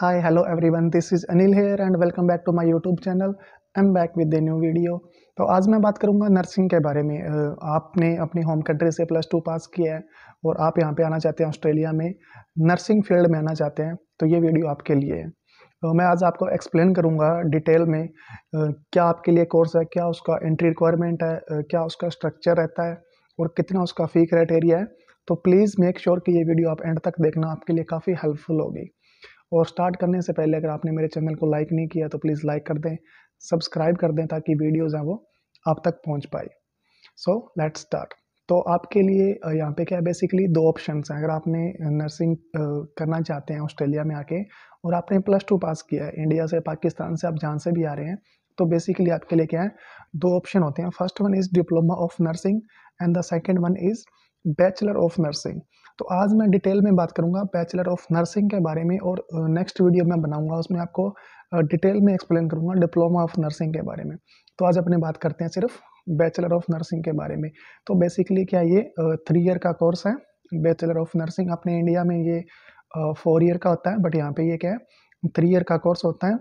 Hi, hello everyone. This is Anil here and welcome back to my YouTube channel. I'm back with a new video. तो आज मैं बात करूंगा nursing के बारे में आपने अपनी होम कंट्री से प्लस टू पास किया है और आप यहाँ पे आना चाहते हैं ऑस्ट्रेलिया में नर्सिंग फील्ड में आना चाहते हैं तो ये वीडियो आपके लिए है तो मैं आज आपको एक्सप्लेन करूंगा डिटेल में क्या आपके लिए कोर्स है क्या उसका एंट्री रिक्वायरमेंट है क्या उसका स्ट्रक्चर रहता है और कितना उसका फ़ी क्राइटेरिया है तो प्लीज़ मेक श्योर कि ये वीडियो आप एंड तक देखना आपके लिए काफ़ी हेल्पफुल होगी और स्टार्ट करने से पहले अगर आपने मेरे चैनल को लाइक नहीं किया तो प्लीज़ लाइक कर दें सब्सक्राइब कर दें ताकि वीडियोज़ हैं वो आप तक पहुँच पाए सो लेट स्टार्ट तो आपके लिए यहाँ पे क्या है बेसिकली दो ऑप्शन हैं अगर आपने नर्सिंग करना चाहते हैं ऑस्ट्रेलिया में आके और आपने प्लस टू पास किया है इंडिया से पाकिस्तान से आप जहाँ से भी आ रहे हैं तो बेसिकली आपके लिए क्या है दो ऑप्शन होते हैं first one is diploma of nursing and the second one is bachelor of nursing तो आज मैं डिटेल में बात करूंगा बैचलर ऑफ नर्सिंग के बारे में और नेक्स्ट वीडियो मैं बनाऊंगा उसमें आपको डिटेल में एक्सप्लेन करूंगा डिप्लोमा ऑफ नर्सिंग के बारे में तो आज अपने बात करते हैं सिर्फ बैचलर ऑफ नर्सिंग के बारे में तो बेसिकली क्या ये थ्री ईयर का कोर्स है बैचलर ऑफ नर्सिंग अपने इंडिया में ये फोर ईयर का होता है बट यहाँ पे ये क्या है थ्री ईयर का कोर्स होता है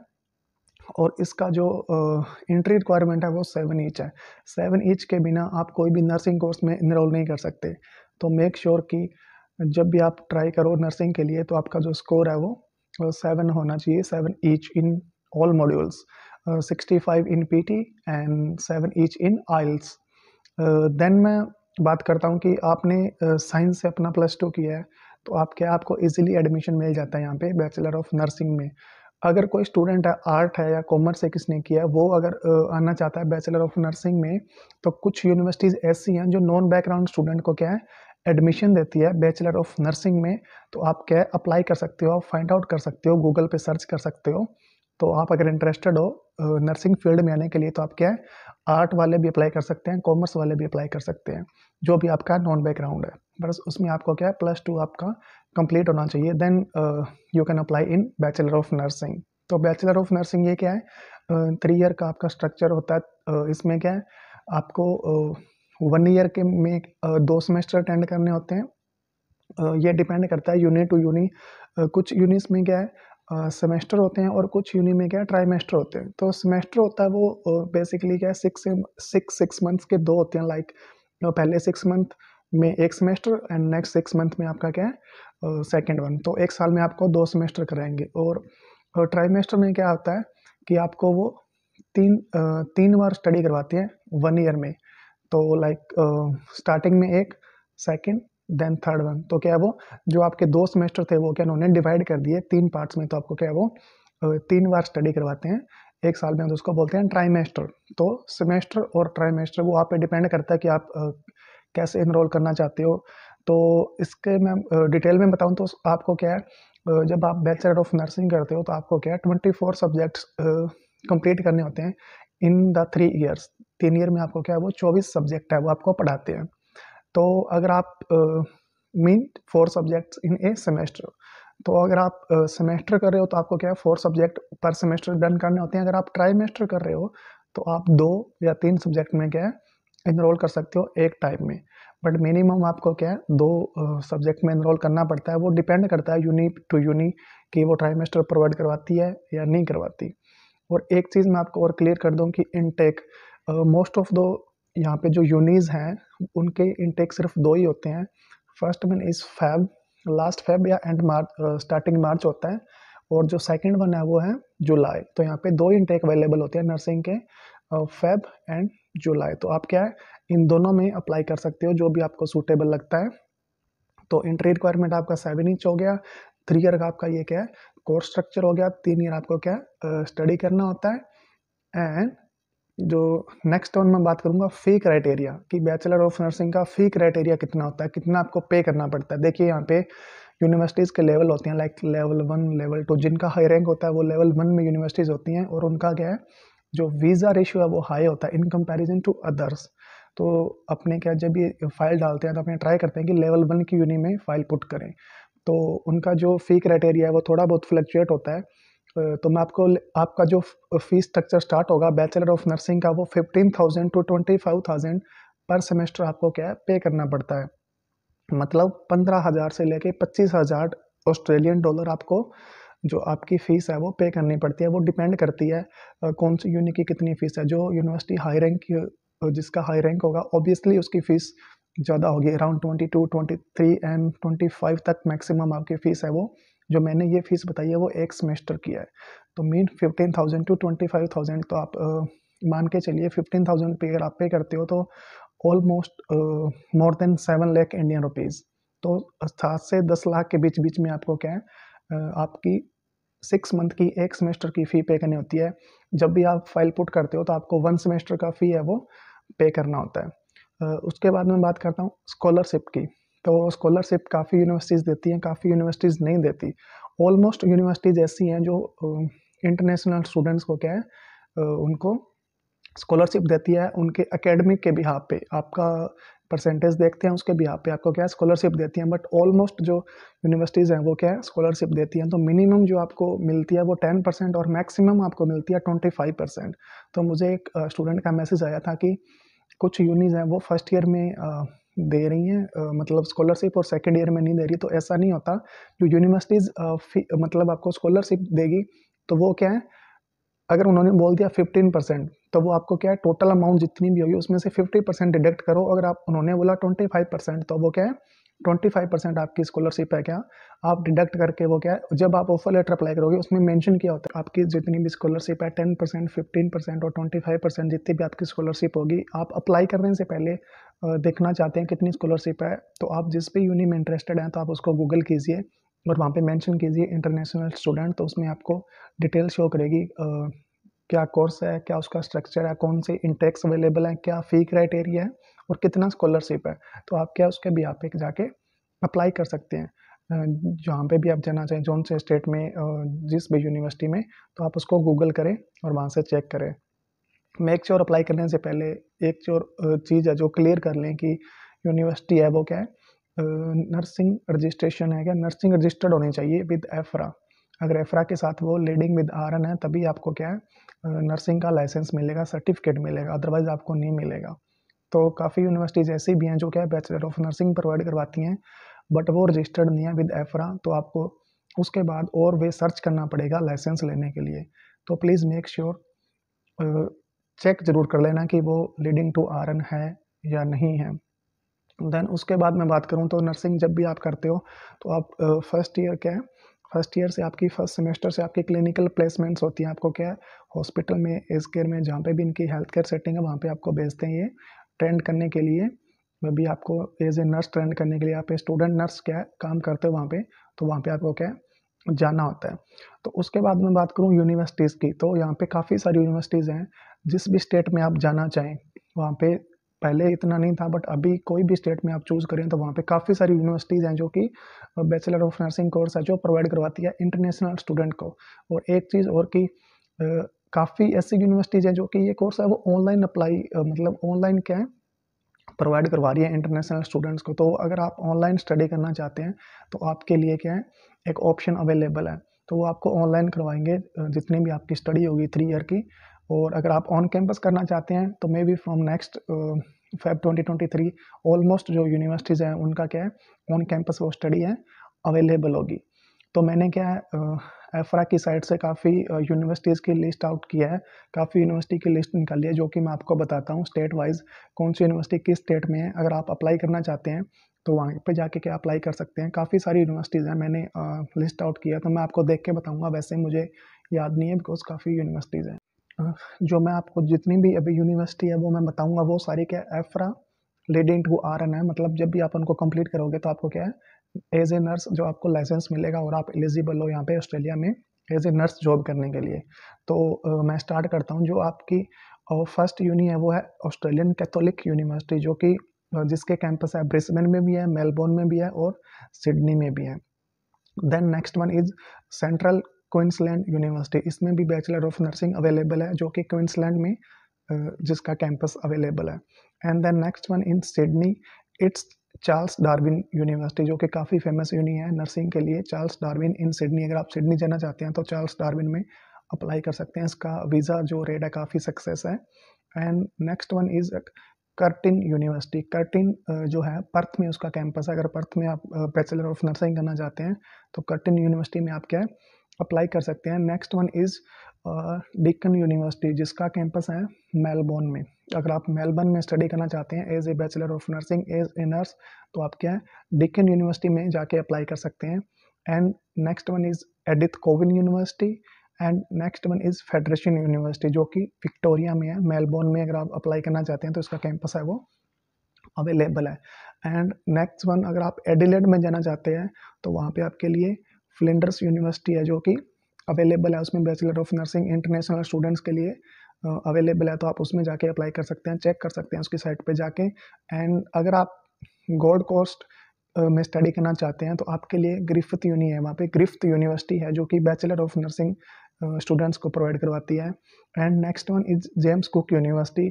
और इसका जो एंट्री रिक्वायरमेंट है वो सेवन ईच है सेवन ईच के बिना आप कोई भी नर्सिंग कोर्स में इनरोल नहीं कर सकते तो मेक श्योर sure कि जब भी आप ट्राई करो नर्सिंग के लिए तो आपका जो स्कोर है वो सेवन होना चाहिए seven each in all modules sixty five in P T and seven each in IELTS then मैं बात करता हूँ कि आपने साइंस uh, से अपना प्लस टू किया है तो आप क्या आपको इजीली एडमिशन मिल जाता है यहाँ पे बैचलर ऑफ नर्सिंग में अगर कोई स्टूडेंट है आर्ट है या कॉमर्स है किसने किया है वो अगर uh, आना चाहता है बैचलर ऑफ नर्सिंग में तो कुछ यूनिवर्सिटीज़ ऐसी हैं जो नॉन बैकग्राउंड स्टूडेंट को क्या है एडमिशन देती है बैचलर ऑफ नर्सिंग में तो आप क्या अप्लाई कर सकते हो आप फाइंड आउट कर सकते हो गूगल पे सर्च कर सकते हो तो आप अगर इंटरेस्टेड हो नर्सिंग फील्ड में आने के लिए तो आप क्या है आर्ट वाले भी अप्लाई कर सकते हैं कॉमर्स वाले भी अप्लाई कर सकते हैं जो भी आपका नॉन बैकग्राउंड है बस उसमें आपको क्या है प्लस टू आपका कंप्लीट होना चाहिए then you can apply in bachelor of nursing तो बैचलर ऑफ नर्सिंग ये क्या है थ्री ईयर का आपका स्ट्रक्चर होता है इसमें क्या है आपको वन ईयर के में दो सेमेस्टर अटेंड करने होते हैं ये डिपेंड करता है यूनिट टू यूनि कुछ यूनिट्स में क्या है सेमेस्टर होते हैं और कुछ यूनि में क्या है ट्राइमेस्टर होते हैं तो सेमेस्टर होता है वो बेसिकली क्या है सिक्स सिक्स सिक्स मंथ्स के दो होते हैं लाइक पहले सिक्स मंथ में एक semester and next six month में आपका क्या है सेकेंड वन तो एक साल में आपको दो सेमेस्टर कराएंगे और ट्राइमेस्टर में क्या होता है कि आपको वो तीन तीन बार स्टडी करवाती हैं वन ईयर में तो लाइक स्टार्टिंग में एक सेकेंड देन थर्ड वन तो क्या है वो जो आपके दो सेमेस्टर थे वो क्या उन्होंने डिवाइड कर दिए तीन पार्ट्स में तो आपको क्या है वो तीन बार स्टडी करवाते हैं एक साल में उसको बोलते हैं ट्राइमेस्टर तो सेमेस्टर और ट्राइमेस्टर वो आप पे डिपेंड करता है कि आप कैसे इनरोल करना चाहते हो तो इसके मैं डिटेल में बताऊँ तो आपको क्या है जब आप बैचलर ऑफ नर्सिंग करते हो तो आपको क्या है ट्वेंटी फोर सब्जेक्ट्स कंप्लीट करने होते हैं इन द थ्री ईयर्स तीन ईयर में आपको क्या है वो चौबीस सब्जेक्ट है वो आपको पढ़ाते हैं तो अगर आप mean four subjects in a semester तो अगर आप सेमेस्टर कर रहे हो तो आपको क्या है four subject per semester done करने होते हैं अगर आप ट्राईमेस्टर कर रहे हो तो आप दो या तीन सब्जेक्ट में क्या है इनरोल कर सकते हो एक टाइम में बट मिनिमम आपको क्या है दो सब्जेक्ट में इनरोल करना पड़ता है वो डिपेंड करता है यूनी टू यूनी कि वो ट्राइमेस्टर प्रोवाइड करवाती है या नहीं करवाती और एक चीज़ मैं आपको और क्लियर कर दूँ कि इनटेक मोस्ट ऑफ द यहाँ पे जो यूनिज हैं उनके इनटेक सिर्फ दो ही होते हैं first one is Feb last Feb या एंड मार्च स्टार्टिंग मार्च होता है और जो सेकंड वन है वो है जुलाई तो यहाँ पे दो इनटेक अवेलेबल होते हैं नर्सिंग के फेब एंड जुलाई तो आप क्या है इन दोनों में अप्लाई कर सकते हो जो भी आपको सूटेबल लगता है तो इंट्री रिक्वायरमेंट आपका सेवन इंच हो गया थ्री ईयर का आपका ये क्या है कोर्स स्ट्रक्चर हो गया तीन ईयर आपको क्या है स्टडी करना होता है एंड जो नेक्स्ट ऑन मैं बात करूँगा फ़ी क्राइटेरिया कि बैचलर ऑफ नर्सिंग का फ़ी क्राइटेरिया कितना होता है कितना आपको पे करना पड़ता है देखिए यहाँ पे यूनिवर्सिटीज़ के लेवल होते हैं like level one level two जिनका हाई रैंक होता है वो लेवल वन में यूनिवर्सिटीज़ होती हैं और उनका क्या है जो वीज़ा रेशियो है वो हाई होता है इन कंपेरिजन टू अदर्स तो अपने क्या जब ये फाइल डालते हैं तो अपने ट्राई करते हैं कि लेवल वन की यूनि में फ़ाइल पुट करें तो उनका जो फ़ी क्राइटेरिया है वो थोड़ा बहुत फ्लक्चुएट होता है तो मैं आपको आपका जो फीस स्ट्रक्चर स्टार्ट होगा बैचलर ऑफ नर्सिंग का वो fifteen thousand to twenty five thousand per semester आपको क्या है पे करना पड़ता है मतलब पंद्रह हज़ार से लेके पच्चीस हज़ार ऑस्ट्रेलियन डॉलर आपको जो आपकी फ़ीस है वो पे करनी पड़ती है वो डिपेंड करती है कौन सी यूनि की कितनी फ़ीस है जो यूनिवर्सिटी हाई रैंक की जिसका हाई रैंक होगा ऑब्वियसली उसकी फ़ीस ज़्यादा होगी around twenty two twenty three and twenty five तक मैक्सिमम आपकी फ़ीस है वो जो मैंने ये फीस बताई है वो एक सेमेस्टर की है तो mean fifteen thousand to twenty five thousand तो आप आ, मान के चलिए फिफ्टीन थाउजेंड पे अगर आप पे करते हो तो almost more than seven lakh Indian rupees तो सात से दस लाख के बीच बीच में आपको क्या है आपकी सिक्स मंथ की एक सेमेस्टर की फ़ी पे करनी होती है जब भी आप फाइल पुट करते हो तो आपको वन सेमेस्टर का फ़ी है वो पे करना होता है उसके बाद मैं बात करता हूँ स्कॉलरशिप की तो स्कॉलरशिप काफ़ी यूनिवर्सिटीज़ देती हैं काफ़ी यूनिवर्सिटीज़ नहीं देती ऑलमोस्ट यूनिवर्सिटीज़ ऐसी हैं जो इंटरनेशनल स्टूडेंट्स को क्या है उनको स्कॉलरशिप देती है उनके एकेडमिक के बिहाब पे आपका परसेंटेज देखते हैं उसके बिहार पे आपको क्या है स्कॉलरशिप देती हैं बट ऑलमोस्ट जो यूनिवर्सिटीज़ हैं वो क्या है स्कॉलरशिप देती हैं तो मिनिमम जो आपको मिलती है वो टेन परसेंट और मैक्सिमम आपको मिलती है ट्वेंटी फाइव परसेंट तो मुझे एक स्टूडेंट का मैसेज आया था कि कुछ यूनिज हैं वो फर्स्ट ईयर में दे रही हैं मतलब स्कॉलरशिप और सेकेंड ईयर में नहीं दे रही तो ऐसा नहीं होता जो यूनिवर्सिटीज़ मतलब आपको स्कॉलरशिप देगी तो वो क्या है अगर उन्होंने बोल दिया फिफ्टीन परसेंट तो वो आपको क्या है टोटल अमाउंट जितनी भी होगी उसमें से फिफ्टी परसेंट डिडक्ट करो अगर आप उन्होंने बोला ट्वेंटी फाइव परसेंट तो वो क्या है ट्वेंटी फाइव परसेंट आपकी स्कॉलरशिप है क्या आप डिडक्ट करके वो क्या है जब आप ऑफर लेटर अप्लाई करोगे उसमें मेंशन किया होता है आपकी जितनी भी स्कॉलरशिप है टेन परसेंट फिफ्टीन परसेंट और ट्वेंटी फाइव परसेंट जितनी भी आपकी स्कॉलरशिप होगी आप अप्लाई करने से पहले देखना चाहते हैं कितनी स्कॉलरशिप है तो आप जिस भी यूनि में इंटरेस्टेड हैं तो आप उसको गूगल कीजिए और वहाँ पर मैंशन कीजिए इंटरनेशनल स्टूडेंट तो उसमें आपको डिटेल शो करेगी क्या कोर्स है क्या उसका स्ट्रक्चर है कौन से इंटेक्स अवेलेबल हैं क्या फ़ी क्राइटेरिया है और कितना स्कॉलरशिप है तो आप क्या उसके भी आप एक जाके अप्लाई कर सकते हैं जहाँ पे भी आप जाना चाहें जौन से स्टेट में जिस भी यूनिवर्सिटी में तो आप उसको गूगल करें और वहाँ से चेक करें मेक श्योर अप्लाई करने से पहले एक चोर चीज़ है जो क्लियर कर लें कि यूनिवर्सिटी है वो क्या है नर्सिंग रजिस्ट्रेशन है क्या नर्सिंग रजिस्टर्ड होनी चाहिए विद एफरा अगर एफरा के साथ वो लीडिंग विद आर है तभी आपको क्या है नर्सिंग का लाइसेंस मिलेगा सर्टिफिकेट मिलेगा अदरवाइज आपको नहीं मिलेगा तो काफ़ी यूनिवर्सिटीज़ ऐसी भी हैं जो क्या है बैचलर ऑफ नर्सिंग प्रोवाइड करवाती हैं बट वो रजिस्टर्ड नहीं है विद एफरा तो आपको उसके बाद और वे सर्च करना पड़ेगा लाइसेंस लेने के लिए तो प्लीज़ मेक श्योर चेक ज़रूर कर लेना कि वो लीडिंग टू आर है या नहीं है देन उसके बाद मैं बात करूँ तो नर्सिंग जब भी आप करते हो तो आप फर्स्ट uh, ईयर क्या है फर्स्ट ईयर से आपकी फर्स्ट सेमेस्टर से आपकी क्लिनिकल प्लेसमेंट्स होती हैं आपको क्या है हॉस्पिटल में एज केयर में जहाँ पे भी इनकी हेल्थ केयर सेटिंग है वहाँ पे आपको भेजते हैं ये ट्रेंड करने के लिए मैं भी आपको एज ए नर्स ट्रेंड करने के लिए आप स्टूडेंट नर्स क्या काम करते हो वहाँ पे तो वहाँ पे आपको क्या जाना होता है तो उसके बाद मैं बात करूँ यूनिवर्सिटीज़ की तो यहाँ पे काफ़ी सारी यूनिवर्सिटीज़ हैं जिस भी स्टेट में आप जाना चाहें वहाँ पे पहले इतना नहीं था बट अभी कोई भी स्टेट में आप चूज़ करें तो वहाँ पे काफ़ी सारी यूनिवर्सिटीज़ हैं जो कि बैचलर ऑफ नर्सिंग कोर्स है जो प्रोवाइड करवाती है इंटरनेशनल स्टूडेंट को और एक चीज़ और कि काफ़ी ऐसी यूनिवर्सिटीज़ हैं जो कि ये कोर्स है वो ऑनलाइन अप्लाई मतलब ऑनलाइन क्या है प्रोवाइड करवा रही है इंटरनेशनल स्टूडेंट्स को तो अगर आप ऑनलाइन स्टडी करना चाहते हैं तो आपके लिए क्या है एक ऑप्शन अवेलेबल है तो वो आपको ऑनलाइन करवाएंगे जितनी भी आपकी स्टडी होगी थ्री ईयर की और अगर आप ऑन कैंपस करना चाहते हैं तो maybe from next Feb twenty twenty three almost जो यूनिवर्सिटीज़ हैं उनका क्या है ऑन कैंपस वो स्टडी है अवेलेबल होगी तो मैंने क्या है एफरा की साइड से काफ़ी यूनिवर्सिटीज़ की लिस्ट आउट किया है काफ़ी यूनिवर्सिटी की लिस्ट निकाली है जो कि मैं आपको बताता हूँ स्टेट वाइज कौन सी यूनिवर्सिटी किस स्टेट में है अगर आप अप्लाई करना चाहते हैं तो वहाँ पे जाके क्या अप्लाई कर सकते हैं काफ़ी सारी यूनिवर्सिटीज़ हैं मैंने लिस्ट आउट किया तो मैं आपको देख के बताऊँगा वैसे मुझे याद नहीं है बिकॉज काफ़ी यूनिवर्सिटीज़ हैं जो मैं आपको जितनी भी अभी यूनिवर्सिटी है वो मैं बताऊँगा वो सारी क्या AHPRA leading to R N है मतलब जब भी आप उनको कंप्लीट करोगे तो आपको क्या है एज ए नर्स जो आपको लाइसेंस मिलेगा और आप एलिजिबल हो यहाँ पे ऑस्ट्रेलिया में एज ए नर्स जॉब करने के लिए तो मैं स्टार्ट करता हूँ जो आपकी फर्स्ट यूनी है वो है ऑस्ट्रेलियन कैथोलिक यूनिवर्सिटी जो कि जिसके कैंपस है ब्रिस्बेन में भी है मेलबोर्न में भी है और सिडनी में भी है then next one is Central Queensland University इसमें भी बैचलर ऑफ नर्सिंग अवेलेबल है जो कि क्विंसलैंड में जिसका कैंपस अवेलेबल है and then next one in Sydney it's Charles Darwin University जो कि काफ़ी फेमस यूनि है नर्सिंग के लिए चार्ल्स डार्विन इन सिडनी अगर आप सिडनी जाना चाहते हैं तो चार्ल्स डार्विन में अप्लाई कर सकते हैं इसका वीज़ा जो रेट है काफ़ी सक्सेस है and next one is Curtin University Curtin जो है पर्थ में उसका कैंपस है अगर पर्थ में आप बैचलर ऑफ नर्सिंग करना चाहते हैं तो कर्टिन यूनिवर्सिटी में आप क्या है अप्लाई कर सकते हैं next one is Deakin University जिसका कैंपस है मेलबोर्न में अगर आप मेलबर्न में स्टडी करना चाहते हैं as a bachelor of nursing as a nurse तो आप क्या है डिकन यूनिवर्सिटी में जाके अप्लाई कर सकते हैं and next one is Edith Cowan University and next one is Federation University जो कि विक्टोरिया में है मेलबोर्न में अगर आप अप्लाई करना चाहते हैं तो इसका कैंपस है वो अवेलेबल है एंड नेक्स्ट वन अगर आप एडिलेड में जाना चाहते हैं तो वहाँ पे आपके लिए फ्लिंडर्स यूनिवर्सिटी है जो कि अवेलेबल है उसमें bachelor of nursing international students के लिए अवेलेबल है तो आप उसमें जाके अप्लाई कर सकते हैं चेक कर सकते हैं उसकी साइट पे जाके एंड अगर आप गोल्ड कोस्ट में स्टडी करना चाहते हैं तो आपके लिए ग्रिफ्थ यूनी है वहाँ पे ग्रिफ्थ यूनिवर्सिटी है जो कि बैचलर ऑफ नर्सिंग स्टूडेंट्स को प्रोवाइड करवाती है and next one is James Cook University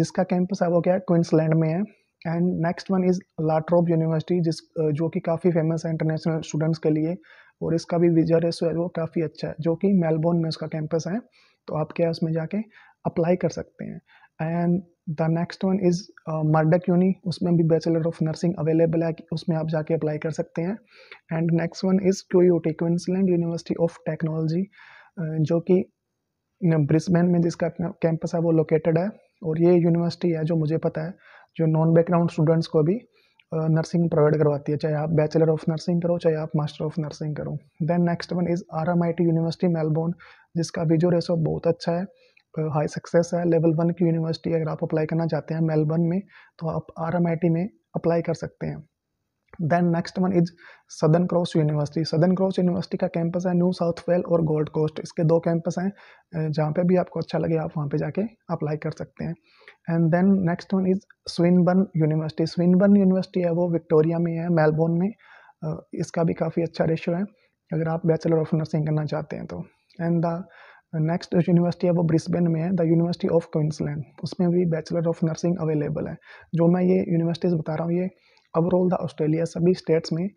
जिसका कैंपस है वो क्या है क्विंसलैंड में है and next one is La Trobe University जिस जो कि काफ़ी फेमस है इंटरनेशनल स्टूडेंट्स के लिए और इसका भी विजर है सो वो काफ़ी अच्छा है जो कि मेलबोर्न में उसका कैंपस है तो आप क्या उसमें जाके अप्लाई कर सकते हैं and the next one is Murdoch uni उसमें भी बैचलर ऑफ नर्सिंग अवेलेबल है उसमें आप जाके अप्लाई कर सकते हैं and next one is QUT Queensland University of Technology जो कि ब्रिस्बेन में जिसका कैंपस है वो लोकेटेड है और ये यूनिवर्सिटी है जो मुझे पता है जो नॉन बैकग्राउंड स्टूडेंट्स को भी नर्सिंग प्रोवाइड करवाती है चाहे आप बैचलर ऑफ नर्सिंग करो चाहे आप मास्टर ऑफ नर्सिंग करो then next one is R M I T University Melbourne जिसका भी जो रेसो बहुत अच्छा है हाई सक्सेस है लेवल वन की यूनिवर्सिटी अगर आप अप्लाई करना चाहते हैं मेलबर्न में तो आप आर एम आई टी में अप्लाई कर सकते हैं then next one is Southern Cross University Southern Cross University का कैंपस है न्यू साउथ वेल और गोल्ड कोस्ट इसके दो कैंपस हैं जहाँ पे भी आपको अच्छा लगे आप वहाँ पे जाके अप्लाई कर सकते हैं and then next one is Swinburne University Swinburne University है वो विक्टोरिया में है मेलबोर्न में इसका भी काफ़ी अच्छा रेशो है अगर आप बैचलर ऑफ नर्सिंग करना चाहते हैं तो एंड द नेक्स्ट जो यूनिवर्सिटी है वो ब्रिस्बेन में है द यूनिवर्सिटी ऑफ क्विंसलैंड उसमें भी बैचलर ऑफ नर्सिंग अवेलेबल है जो मैं ये यूनिवर्सिटीज़ बता रहा हूँ ये ओवरऑल द ऑस्ट्रेलिया सभी स्टेट्स में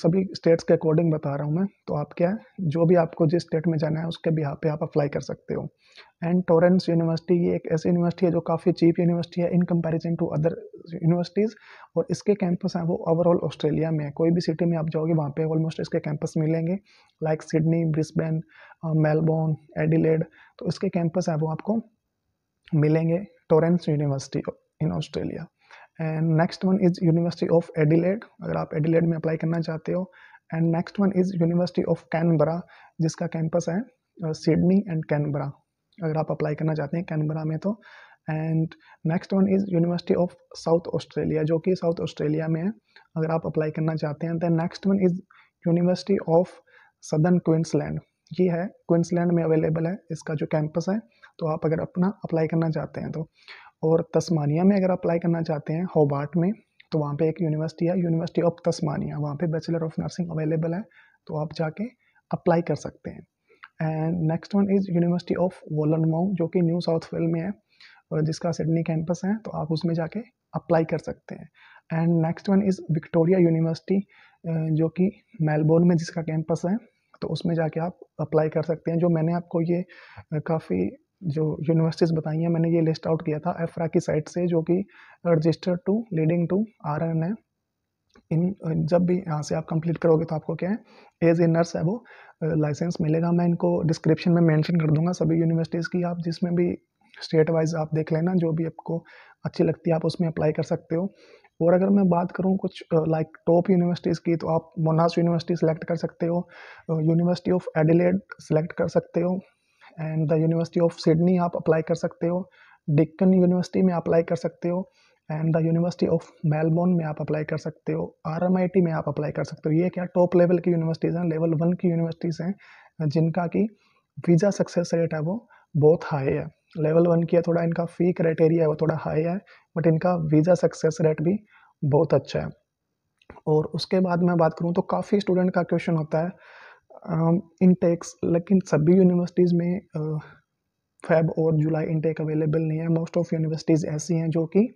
सभी स्टेट्स के अकॉर्डिंग बता रहा हूँ मैं तो आप क्या है जो भी आपको जिस स्टेट में जाना है उसके भी यहाँ पे आप अप्लाई कर सकते हो एंड टोरेंस यूनिवर्सिटी ये एक ऐसी यूनिवर्सिटी है जो काफ़ी चीप यूनिवर्सिटी है in comparison to other universities और इसके कैंपस हैं वो ओवरऑल ऑस्ट्रेलिया में है कोई भी सिटी में आप जाओगे वहाँ पे ऑलमोस्ट इसके कैंपस मिलेंगे like Sydney Brisbane Melbourne Adelaide तो इसके कैंपस हैं वो आपको मिलेंगे Torrens University in Australia and next one is University of Adelaide अगर आप एडिलेड में अप्लाई करना चाहते हो and next one is University of Canberra जिसका कैंपस है सिडनी एंड कैनबरा अगर आप अप्लाई करना चाहते हैं कैनबरा में तो and next one is University of South Australia जो कि साउथ ऑस्ट्रेलिया में है अगर आप अप्लाई करना चाहते हैं then next one is University of Southern Queensland ये है क्विंसलैंड में अवेलेबल है इसका जो कैंपस है तो आप अगर अपना अप्लाई करना चाहते हैं तो और तस्मानिया में अगर अप्लाई करना चाहते हैं होबार्ट में तो वहाँ पे एक यूनिवर्सिटी है यूनिवर्सिटी ऑफ तस्मानिया वहाँ पे बैचलर ऑफ नर्सिंग अवेलेबल है तो आप जाके अप्लाई कर सकते हैं and next one is University of वोलन जो कि न्यू साउथ वेल में है और जिसका सिडनी कैंपस है तो आप उसमें जाके अप्लाई कर सकते हैं and next one is Victoria University जो कि मेलबोर्न में जिसका कैंपस है तो उसमें जाके आप अप्लाई कर सकते हैं जो मैंने आपको ये काफ़ी जो यूनिवर्सिटीज़ बताई हैं मैंने ये लिस्ट आउट किया था एफ्रा की साइट से जो कि registered to leading to R N है इन जब भी यहाँ से आप कंप्लीट करोगे तो आपको क्या है एज ए नर्स है वो लाइसेंस मिलेगा मैं इनको डिस्क्रिप्शन में मेंशन कर दूंगा सभी यूनिवर्सिटीज़ की आप जिसमें भी स्टेट वाइज आप देख लेना जो भी आपको अच्छी लगती है आप उसमें अप्लाई कर सकते हो और अगर मैं बात करूँ कुछ लाइक टॉप यूनिवर्सिटीज़ की तो आप मोनास यूनिवर्सिटी सेलेक्ट कर सकते हो यूनिवर्सिटी ऑफ एडिलेड सेलेक्ट कर सकते हो and the University of Sydney आप अप्लाई कर सकते हो डिक्कन यूनिवर्सिटी में अप्लाई कर सकते हो and the University of Melbourne में आप अप्लाई कर सकते हो आर में आप अप्लाई कर सकते हो ये क्या टॉप लेवल की यूनिवर्सिटीज़ हैं लेवल वन की यूनिवर्सिटीज़ हैं जिनका कि वीज़ा सक्सेस रेट है वो बहुत हाई है लेवल वन की है थोड़ा इनका फ़ी क्राइटेरिया है वो थोड़ा हाई है बट इनका वीज़ा सक्सेस रेट भी बहुत अच्छा है और उसके बाद मैं बात करूँ तो काफ़ी स्टूडेंट का क्वेश्चन होता है इनटेक्स लेकिन सभी यूनिवर्सिटीज़ में फैब और जुलाई इनटेक अवेलेबल नहीं है मोस्ट ऑफ यूनिवर्सिटीज़ ऐसी हैं जो कि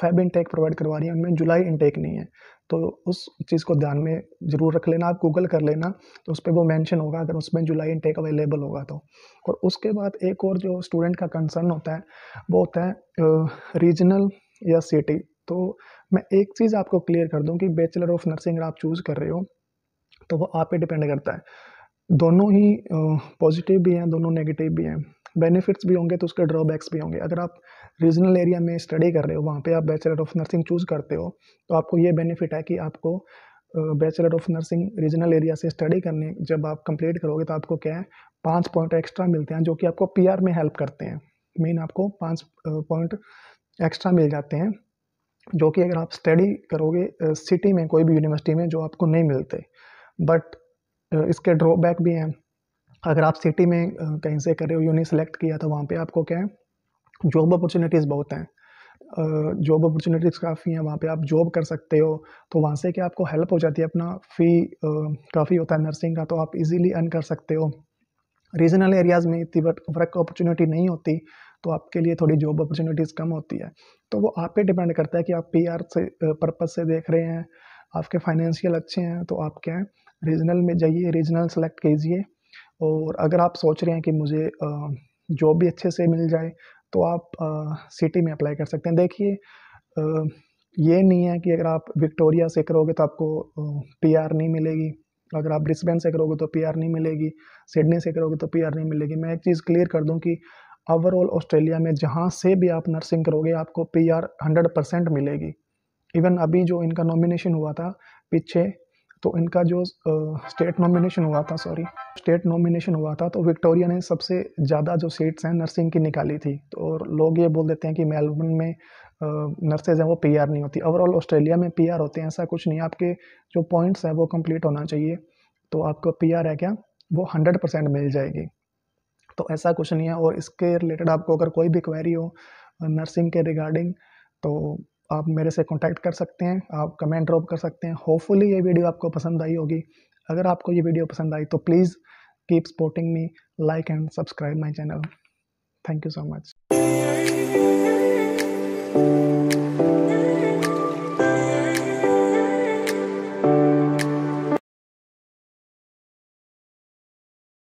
फैब इनटेक प्रोवाइड करवा रही हैं उनमें जुलाई इनटेक नहीं है तो उस चीज़ को ध्यान में ज़रूर रख लेना आप गूगल कर लेना तो उस पर वो मैंशन होगा अगर उसमें जुलाई इनटेक अवेलेबल होगा तो और उसके बाद एक और जो स्टूडेंट का कंसर्न होता है वो होता है रीजनल या सिटी तो मैं एक चीज़ आपको क्लियर कर दूँ कि बैचलर ऑफ नर्सिंग आप चूज़ कर रहे हो तो वो आप पे डिपेंड करता है दोनों ही पॉजिटिव भी हैं दोनों नेगेटिव भी हैं बेनिफिट्स भी होंगे तो उसके ड्रॉबैक्स भी होंगे अगर आप रीजनल एरिया में स्टडी कर रहे हो वहाँ पे आप बैचलर ऑफ नर्सिंग चूज़ करते हो तो आपको ये बेनिफिट है कि आपको bachelor of nursing regional area से स्टडी करने जब आप कंप्लीट करोगे तो आपको क्या है पाँच पॉइंट एक्स्ट्रा मिलते हैं जो कि आपको पी में हेल्प करते हैं मेन आपको पाँच पॉइंट एक्स्ट्रा मिल जाते हैं जो कि अगर आप स्टडी करोगे सिटी में कोई भी यूनिवर्सिटी में जो आपको नहीं मिलते बट इसके ड्रॉबैक भी हैं अगर आप सिटी में कहीं से कर रहे हो यूनि सेलेक्ट किया तो वहाँ पे आपको क्या है जॉब अपॉर्चुनिटीज़ बहुत हैं जॉब अपॉर्चुनिटीज़ काफ़ी हैं वहाँ पे आप जॉब कर सकते हो तो वहाँ से क्या आपको हेल्प हो जाती है अपना फ़ी काफ़ी होता है नर्सिंग का तो आप इजीली अर्न कर सकते हो रीजनल एरियाज़ में इतनी वर्क अपॉर्चुनिटी नहीं होती तो आपके लिए थोड़ी जॉब अपॉर्चुनिटीज़ कम होती है तो वो आप पे डिपेंड करता है कि आप पी से पर्पज़ से देख रहे हैं आपके फाइनेंशियल अच्छे हैं तो आप क्या है रीजनल में जाइए रीजनल सेलेक्ट कीजिए और अगर आप सोच रहे हैं कि मुझे जॉब भी अच्छे से मिल जाए तो आप सिटी में अप्लाई कर सकते हैं देखिए ये नहीं है कि अगर आप विक्टोरिया से करोगे तो आपको पीआर नहीं मिलेगी अगर आप ब्रिस्बेन से करोगे तो पीआर नहीं मिलेगी सिडनी से करोगे तो पीआर नहीं मिलेगी मैं एक चीज़ क्लियर कर दूं कि ओवरऑल ऑस्ट्रेलिया में जहाँ से भी आप नर्सिंग करोगे आपको पीआर 100 परसेंट मिलेगी इवन अभी जो इनका नॉमिनेशन हुआ था पीछे तो इनका जो स्टेट नॉमिनेशन हुआ था सॉरी स्टेट नॉमिनेशन हुआ था तो विक्टोरिया ने सबसे ज़्यादा जो सीट्स हैं नर्सिंग की निकाली थी तो और लोग ये बोल देते हैं कि मेलबर्न में नर्सेज हैं वो पी नहीं होती ओवरऑल ऑस्ट्रेलिया में पी होते हैं ऐसा कुछ नहीं आपके जो पॉइंट्स हैं वो कम्प्लीट होना चाहिए तो आपको पी है क्या वो हंड्रेड परसेंट मिल जाएगी तो ऐसा कुछ नहीं है और इसके रिलेटेड आपको अगर कोई भी क्वेरी हो नर्सिंग के रिगार्डिंग तो आप मेरे से कॉन्टैक्ट कर सकते हैं आप कमेंट ड्रॉप कर सकते हैं होपफुली ये वीडियो आपको पसंद आई होगी अगर आपको ये वीडियो पसंद आई तो please keep supporting me like and subscribe my channel thank you so much